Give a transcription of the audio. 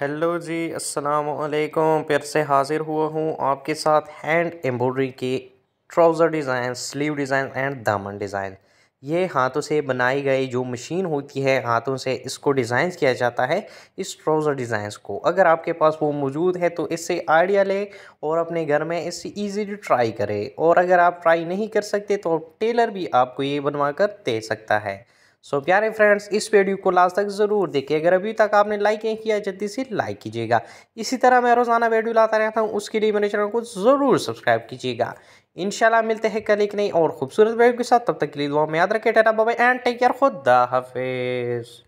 hello जी अस्सलाम वालेकुम फिर से हाज़िर हुआ हूँ आपके साथ हैंड एम्ब्रॉयडरी के trouser design sleeve design and दामन डिज़ाइन ये हाथों से बनाई गई जो मशीन होती है हाथों से इसको डिज़ाइन किया जाता है इस ट्राउज़र डिज़ाइंस को अगर आपके पास वो मौजूद है तो इससे आइडिया ले और अपने घर में इसे ईजीली ट्राई करें और अगर आप ट्राई नहीं कर सकते तो टेलर भी आपको ये बनवा कर दे सकता है सो प्यारे फ्रेंड्स इस वीडियो को लास्ट तक ज़रूर देखिए अगर अभी तक आपने लाइक नहीं किया जल्दी से लाइक कीजिएगा इसी तरह मैं रोज़ाना वीडियो लाता रहता हूँ उसके लिए मेरे चैनल को ज़रूर सब्सक्राइब कीजिएगा शाला मिलते हैं कल एक नई और खूबसूरत वीडियो के साथ तब तक के लिए दुआ में याद रखें टेरा बाबा एंड टेक केयर खुद हाफिज़